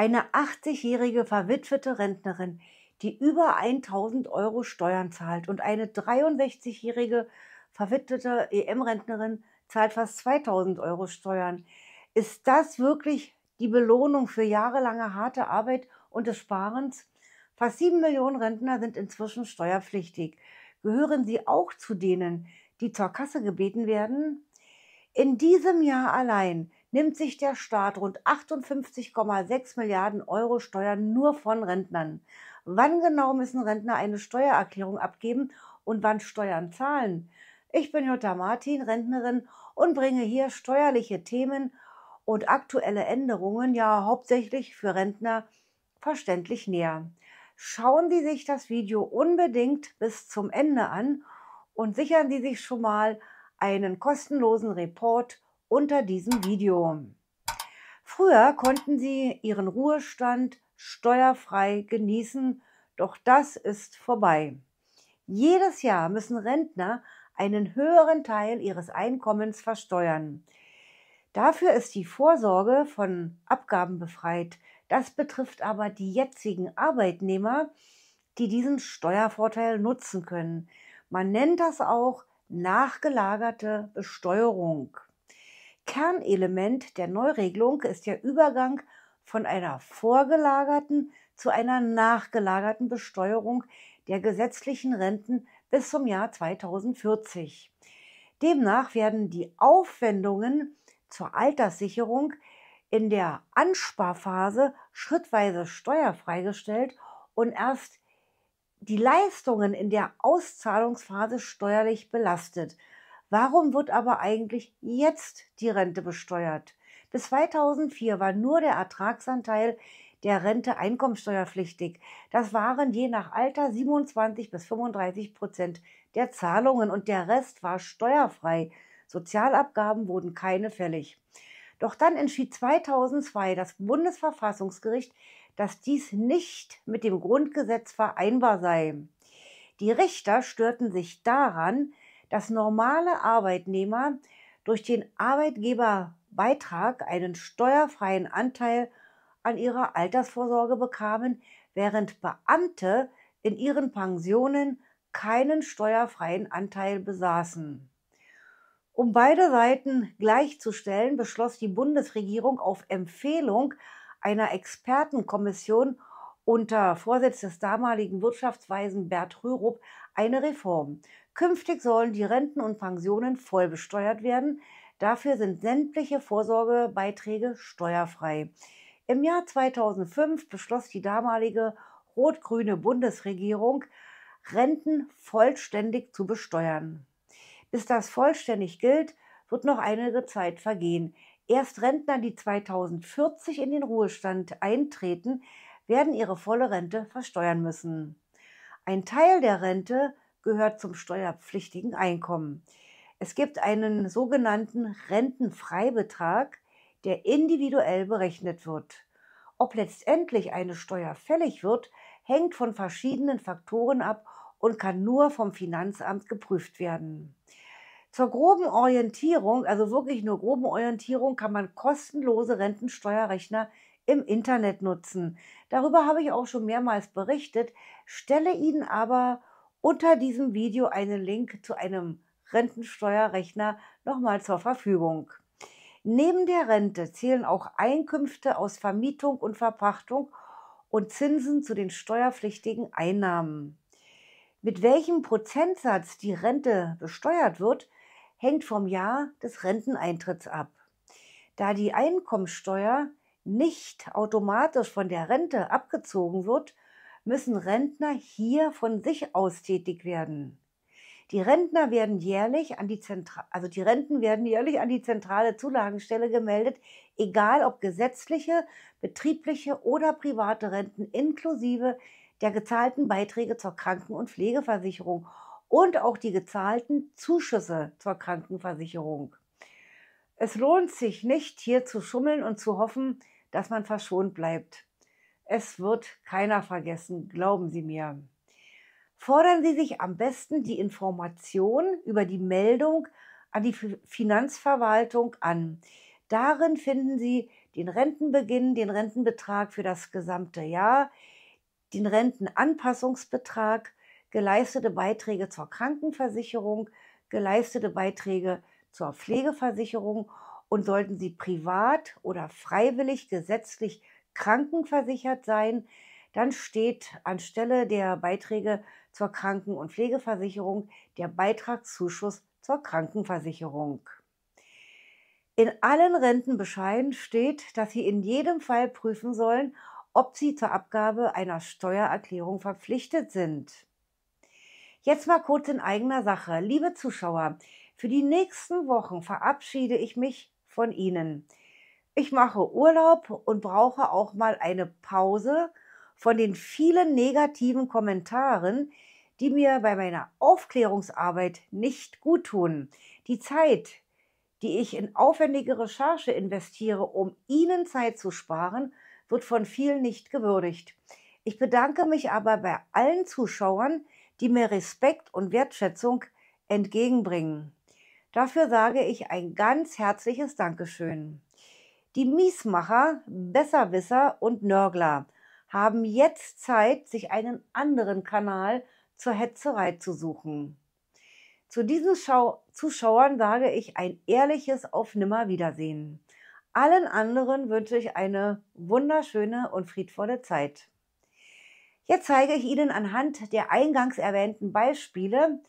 eine 80-jährige verwitwete Rentnerin, die über 1000 Euro Steuern zahlt und eine 63-jährige verwitwete EM-Rentnerin zahlt fast 2000 Euro Steuern. Ist das wirklich die Belohnung für jahrelange harte Arbeit und des Sparens? Fast 7 Millionen Rentner sind inzwischen steuerpflichtig. Gehören sie auch zu denen, die zur Kasse gebeten werden? In diesem Jahr allein nimmt sich der Staat rund 58,6 Milliarden Euro Steuern nur von Rentnern. Wann genau müssen Rentner eine Steuererklärung abgeben und wann Steuern zahlen? Ich bin Jutta Martin, Rentnerin und bringe hier steuerliche Themen und aktuelle Änderungen, ja hauptsächlich für Rentner, verständlich näher. Schauen Sie sich das Video unbedingt bis zum Ende an und sichern Sie sich schon mal einen kostenlosen Report unter diesem Video. Früher konnten sie ihren Ruhestand steuerfrei genießen, doch das ist vorbei. Jedes Jahr müssen Rentner einen höheren Teil ihres Einkommens versteuern. Dafür ist die Vorsorge von Abgaben befreit. Das betrifft aber die jetzigen Arbeitnehmer, die diesen Steuervorteil nutzen können. Man nennt das auch nachgelagerte Besteuerung. Kernelement der Neuregelung ist der Übergang von einer vorgelagerten zu einer nachgelagerten Besteuerung der gesetzlichen Renten bis zum Jahr 2040. Demnach werden die Aufwendungen zur Alterssicherung in der Ansparphase schrittweise steuerfrei gestellt und erst die Leistungen in der Auszahlungsphase steuerlich belastet. Warum wird aber eigentlich jetzt die Rente besteuert? Bis 2004 war nur der Ertragsanteil der Rente einkommenssteuerpflichtig. Das waren je nach Alter 27 bis 35 Prozent der Zahlungen und der Rest war steuerfrei. Sozialabgaben wurden keine fällig. Doch dann entschied 2002 das Bundesverfassungsgericht, dass dies nicht mit dem Grundgesetz vereinbar sei. Die Richter störten sich daran, dass normale Arbeitnehmer durch den Arbeitgeberbeitrag einen steuerfreien Anteil an ihrer Altersvorsorge bekamen, während Beamte in ihren Pensionen keinen steuerfreien Anteil besaßen. Um beide Seiten gleichzustellen, beschloss die Bundesregierung auf Empfehlung einer Expertenkommission unter Vorsitz des damaligen Wirtschaftsweisen Bert Rürup eine Reform. Künftig sollen die Renten und Pensionen voll besteuert werden. Dafür sind sämtliche Vorsorgebeiträge steuerfrei. Im Jahr 2005 beschloss die damalige rot-grüne Bundesregierung, Renten vollständig zu besteuern. Bis das vollständig gilt, wird noch einige Zeit vergehen. Erst Rentner, die 2040 in den Ruhestand eintreten, werden ihre volle Rente versteuern müssen. Ein Teil der Rente gehört zum steuerpflichtigen Einkommen. Es gibt einen sogenannten Rentenfreibetrag, der individuell berechnet wird. Ob letztendlich eine Steuer fällig wird, hängt von verschiedenen Faktoren ab und kann nur vom Finanzamt geprüft werden. Zur groben Orientierung, also wirklich nur groben Orientierung, kann man kostenlose Rentensteuerrechner im Internet nutzen. Darüber habe ich auch schon mehrmals berichtet, stelle Ihnen aber unter diesem Video einen Link zu einem Rentensteuerrechner nochmal zur Verfügung. Neben der Rente zählen auch Einkünfte aus Vermietung und Verpachtung und Zinsen zu den steuerpflichtigen Einnahmen. Mit welchem Prozentsatz die Rente besteuert wird, hängt vom Jahr des Renteneintritts ab. Da die Einkommensteuer nicht automatisch von der Rente abgezogen wird, müssen Rentner hier von sich aus tätig werden. Die Rentner werden jährlich an die Zentra also die Renten werden jährlich an die zentrale Zulagenstelle gemeldet, egal ob gesetzliche, betriebliche oder private Renten inklusive der gezahlten Beiträge zur Kranken- und Pflegeversicherung und auch die gezahlten Zuschüsse zur Krankenversicherung. Es lohnt sich nicht, hier zu schummeln und zu hoffen, dass man verschont bleibt. Es wird keiner vergessen, glauben Sie mir. Fordern Sie sich am besten die Information über die Meldung an die Finanzverwaltung an. Darin finden Sie den Rentenbeginn, den Rentenbetrag für das gesamte Jahr, den Rentenanpassungsbetrag, geleistete Beiträge zur Krankenversicherung, geleistete Beiträge zur Pflegeversicherung und sollten Sie privat oder freiwillig gesetzlich krankenversichert sein, dann steht anstelle der Beiträge zur Kranken- und Pflegeversicherung der Beitragszuschuss zur Krankenversicherung. In allen Rentenbescheiden steht, dass Sie in jedem Fall prüfen sollen, ob Sie zur Abgabe einer Steuererklärung verpflichtet sind. Jetzt mal kurz in eigener Sache. Liebe Zuschauer, für die nächsten Wochen verabschiede ich mich von Ihnen. Ich mache Urlaub und brauche auch mal eine Pause von den vielen negativen Kommentaren, die mir bei meiner Aufklärungsarbeit nicht gut tun. Die Zeit, die ich in aufwendige Recherche investiere, um Ihnen Zeit zu sparen, wird von vielen nicht gewürdigt. Ich bedanke mich aber bei allen Zuschauern, die mir Respekt und Wertschätzung entgegenbringen. Dafür sage ich ein ganz herzliches Dankeschön. Die Miesmacher, Besserwisser und Nörgler haben jetzt Zeit, sich einen anderen Kanal zur Hetzerei zu suchen. Zu diesen Schau Zuschauern sage ich ein ehrliches Auf Nimmerwiedersehen. Allen anderen wünsche ich eine wunderschöne und friedvolle Zeit. Jetzt zeige ich Ihnen anhand der eingangs erwähnten Beispiele,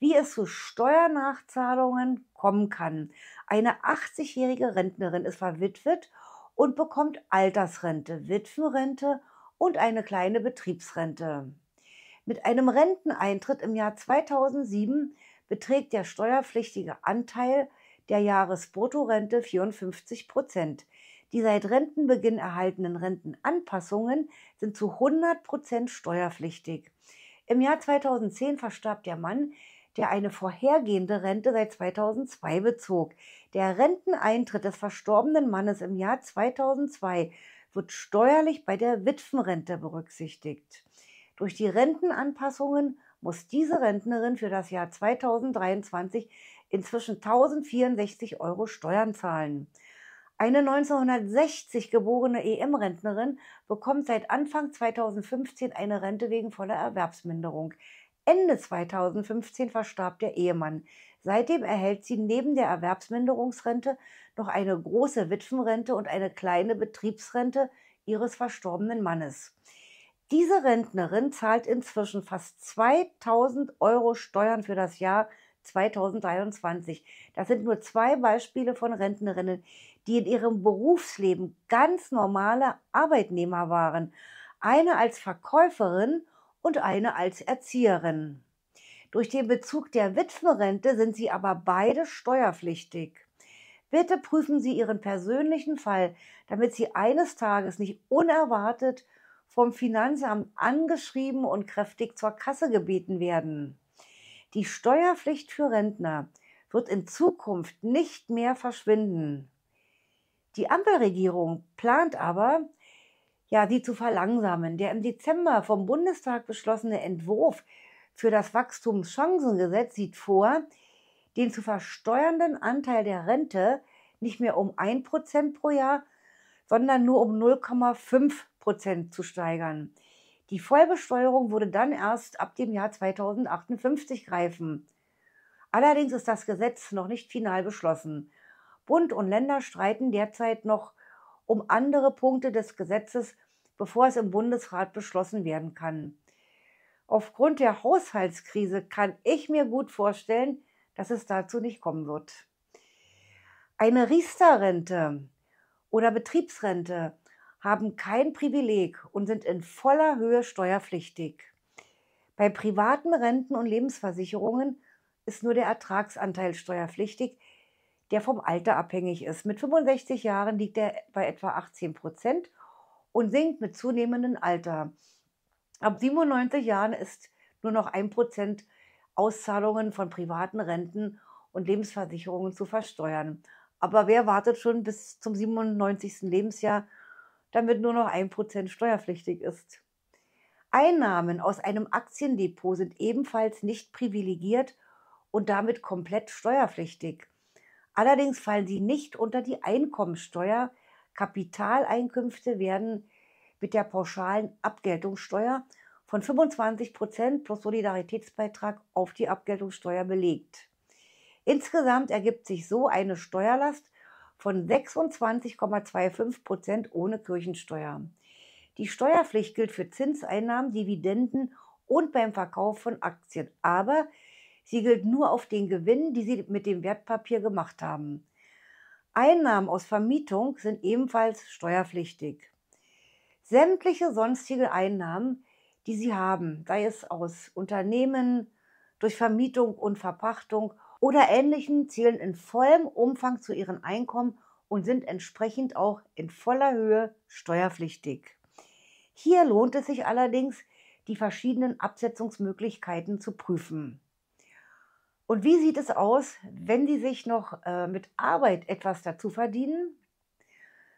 wie es zu Steuernachzahlungen, bekommen kann. Eine 80-jährige Rentnerin ist verwitwet und bekommt Altersrente, Witwenrente und eine kleine Betriebsrente. Mit einem Renteneintritt im Jahr 2007 beträgt der steuerpflichtige Anteil der Jahresbruttorente 54 Prozent. Die seit Rentenbeginn erhaltenen Rentenanpassungen sind zu 100 Prozent steuerpflichtig. Im Jahr 2010 verstarb der Mann, der eine vorhergehende Rente seit 2002 bezog. Der Renteneintritt des verstorbenen Mannes im Jahr 2002 wird steuerlich bei der Witwenrente berücksichtigt. Durch die Rentenanpassungen muss diese Rentnerin für das Jahr 2023 inzwischen 1064 Euro Steuern zahlen. Eine 1960 geborene EM-Rentnerin bekommt seit Anfang 2015 eine Rente wegen voller Erwerbsminderung. Ende 2015 verstarb der Ehemann. Seitdem erhält sie neben der Erwerbsminderungsrente noch eine große Witwenrente und eine kleine Betriebsrente ihres verstorbenen Mannes. Diese Rentnerin zahlt inzwischen fast 2000 Euro Steuern für das Jahr 2023. Das sind nur zwei Beispiele von Rentnerinnen, die in ihrem Berufsleben ganz normale Arbeitnehmer waren. Eine als Verkäuferin und eine als Erzieherin. Durch den Bezug der Witwenrente sind sie aber beide steuerpflichtig. Bitte prüfen Sie Ihren persönlichen Fall, damit Sie eines Tages nicht unerwartet vom Finanzamt angeschrieben und kräftig zur Kasse gebeten werden. Die Steuerpflicht für Rentner wird in Zukunft nicht mehr verschwinden. Die Ampelregierung plant aber, ja, sie zu verlangsamen. Der im Dezember vom Bundestag beschlossene Entwurf für das Wachstumschancengesetz sieht vor, den zu versteuernden Anteil der Rente nicht mehr um 1% pro Jahr, sondern nur um 0,5% zu steigern. Die Vollbesteuerung würde dann erst ab dem Jahr 2058 greifen. Allerdings ist das Gesetz noch nicht final beschlossen. Bund und Länder streiten derzeit noch um andere Punkte des Gesetzes, bevor es im Bundesrat beschlossen werden kann. Aufgrund der Haushaltskrise kann ich mir gut vorstellen, dass es dazu nicht kommen wird. Eine Riester-Rente oder Betriebsrente haben kein Privileg und sind in voller Höhe steuerpflichtig. Bei privaten Renten und Lebensversicherungen ist nur der Ertragsanteil steuerpflichtig, der vom Alter abhängig ist. Mit 65 Jahren liegt er bei etwa 18 Prozent und sinkt mit zunehmendem Alter. Ab 97 Jahren ist nur noch 1 Prozent Auszahlungen von privaten Renten und Lebensversicherungen zu versteuern. Aber wer wartet schon bis zum 97. Lebensjahr, damit nur noch 1 Prozent steuerpflichtig ist? Einnahmen aus einem Aktiendepot sind ebenfalls nicht privilegiert und damit komplett steuerpflichtig. Allerdings fallen sie nicht unter die Einkommensteuer. Kapitaleinkünfte werden mit der pauschalen Abgeltungssteuer von 25 Prozent plus Solidaritätsbeitrag auf die Abgeltungssteuer belegt. Insgesamt ergibt sich so eine Steuerlast von 26,25 Prozent ohne Kirchensteuer. Die Steuerpflicht gilt für Zinseinnahmen, Dividenden und beim Verkauf von Aktien. Aber Sie gilt nur auf den Gewinn, die Sie mit dem Wertpapier gemacht haben. Einnahmen aus Vermietung sind ebenfalls steuerpflichtig. Sämtliche sonstige Einnahmen, die Sie haben, sei es aus Unternehmen, durch Vermietung und Verpachtung oder ähnlichen, zählen in vollem Umfang zu Ihren Einkommen und sind entsprechend auch in voller Höhe steuerpflichtig. Hier lohnt es sich allerdings, die verschiedenen Absetzungsmöglichkeiten zu prüfen. Und wie sieht es aus, wenn Sie sich noch äh, mit Arbeit etwas dazu verdienen?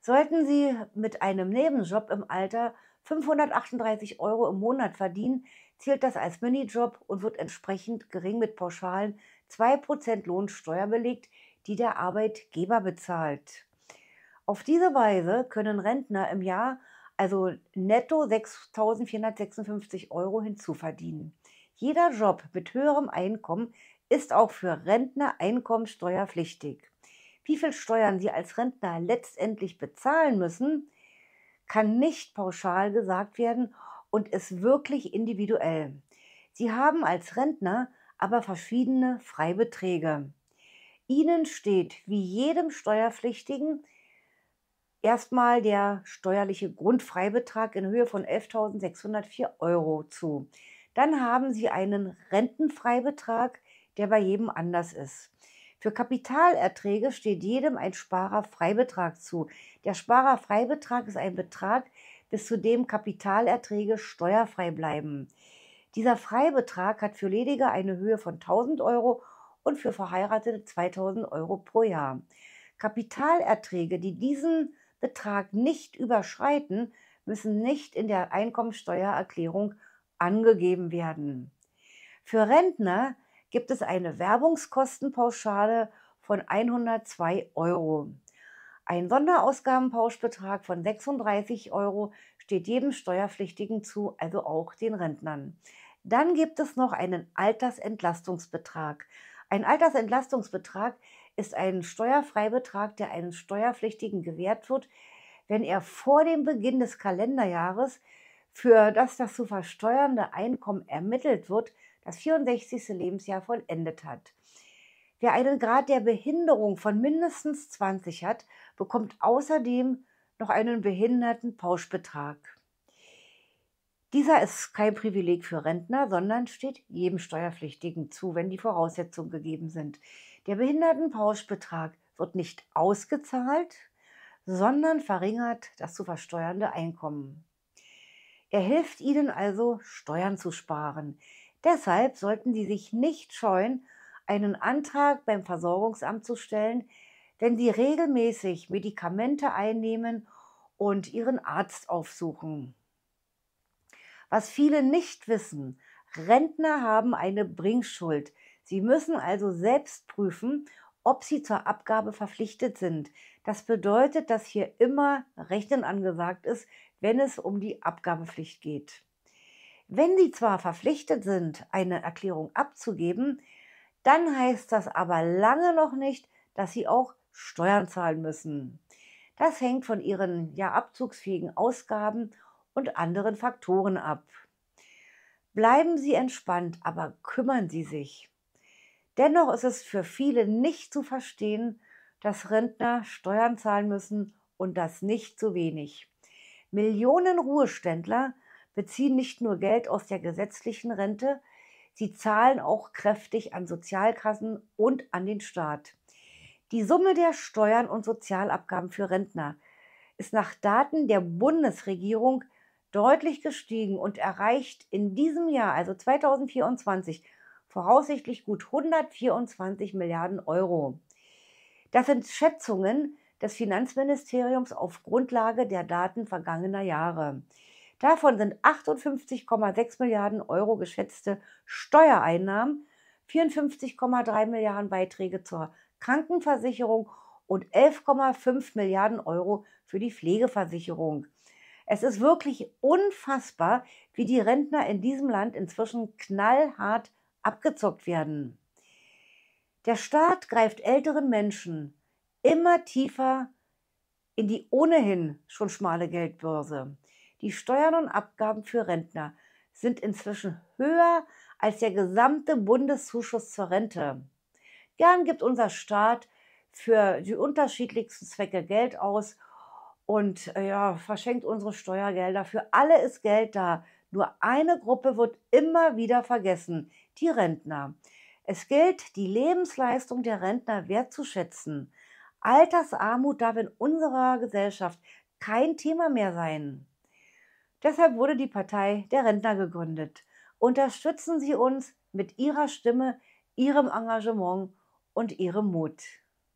Sollten Sie mit einem Nebenjob im Alter 538 Euro im Monat verdienen, zählt das als Minijob und wird entsprechend gering mit pauschalen 2% Lohnsteuer belegt, die der Arbeitgeber bezahlt. Auf diese Weise können Rentner im Jahr also netto 6.456 Euro hinzuverdienen. Jeder Job mit höherem Einkommen ist auch für Rentner einkommenssteuerpflichtig. Wie viel Steuern sie als Rentner letztendlich bezahlen müssen, kann nicht pauschal gesagt werden und ist wirklich individuell. Sie haben als Rentner aber verschiedene Freibeträge. Ihnen steht wie jedem Steuerpflichtigen erstmal der steuerliche Grundfreibetrag in Höhe von 11.604 Euro zu. Dann haben Sie einen Rentenfreibetrag der bei jedem anders ist. Für Kapitalerträge steht jedem ein Sparerfreibetrag zu. Der Sparerfreibetrag ist ein Betrag, bis zu dem Kapitalerträge steuerfrei bleiben. Dieser Freibetrag hat für Ledige eine Höhe von 1000 Euro und für Verheiratete 2000 Euro pro Jahr. Kapitalerträge, die diesen Betrag nicht überschreiten, müssen nicht in der Einkommensteuererklärung angegeben werden. Für Rentner, gibt es eine Werbungskostenpauschale von 102 Euro. Ein Sonderausgabenpauschbetrag von 36 Euro steht jedem Steuerpflichtigen zu, also auch den Rentnern. Dann gibt es noch einen Altersentlastungsbetrag. Ein Altersentlastungsbetrag ist ein Steuerfreibetrag, der einem Steuerpflichtigen gewährt wird, wenn er vor dem Beginn des Kalenderjahres, für das das zu versteuernde Einkommen ermittelt wird, das 64. Lebensjahr vollendet hat. Wer einen Grad der Behinderung von mindestens 20 hat, bekommt außerdem noch einen Behindertenpauschbetrag. Dieser ist kein Privileg für Rentner, sondern steht jedem Steuerpflichtigen zu, wenn die Voraussetzungen gegeben sind. Der Behindertenpauschbetrag wird nicht ausgezahlt, sondern verringert das zu versteuernde Einkommen. Er hilft Ihnen also, Steuern zu sparen. Deshalb sollten Sie sich nicht scheuen, einen Antrag beim Versorgungsamt zu stellen, wenn Sie regelmäßig Medikamente einnehmen und Ihren Arzt aufsuchen. Was viele nicht wissen, Rentner haben eine Bringschuld. Sie müssen also selbst prüfen, ob sie zur Abgabe verpflichtet sind. Das bedeutet, dass hier immer Rechnen angesagt ist, wenn es um die Abgabepflicht geht. Wenn sie zwar verpflichtet sind, eine Erklärung abzugeben, dann heißt das aber lange noch nicht, dass sie auch Steuern zahlen müssen. Das hängt von ihren ja abzugsfähigen Ausgaben und anderen Faktoren ab. Bleiben Sie entspannt, aber kümmern Sie sich. Dennoch ist es für viele nicht zu verstehen, dass Rentner Steuern zahlen müssen und das nicht zu wenig. Millionen Ruheständler beziehen nicht nur Geld aus der gesetzlichen Rente, sie zahlen auch kräftig an Sozialkassen und an den Staat. Die Summe der Steuern und Sozialabgaben für Rentner ist nach Daten der Bundesregierung deutlich gestiegen und erreicht in diesem Jahr, also 2024, voraussichtlich gut 124 Milliarden Euro. Das sind Schätzungen des Finanzministeriums auf Grundlage der Daten vergangener Jahre. Davon sind 58,6 Milliarden Euro geschätzte Steuereinnahmen, 54,3 Milliarden Beiträge zur Krankenversicherung und 11,5 Milliarden Euro für die Pflegeversicherung. Es ist wirklich unfassbar, wie die Rentner in diesem Land inzwischen knallhart abgezockt werden. Der Staat greift älteren Menschen immer tiefer in die ohnehin schon schmale Geldbörse. Die Steuern und Abgaben für Rentner sind inzwischen höher als der gesamte Bundeszuschuss zur Rente. Gern gibt unser Staat für die unterschiedlichsten Zwecke Geld aus und äh, ja, verschenkt unsere Steuergelder. Für alle ist Geld da. Nur eine Gruppe wird immer wieder vergessen, die Rentner. Es gilt, die Lebensleistung der Rentner wertzuschätzen. Altersarmut darf in unserer Gesellschaft kein Thema mehr sein. Deshalb wurde die Partei der Rentner gegründet. Unterstützen Sie uns mit Ihrer Stimme, Ihrem Engagement und Ihrem Mut.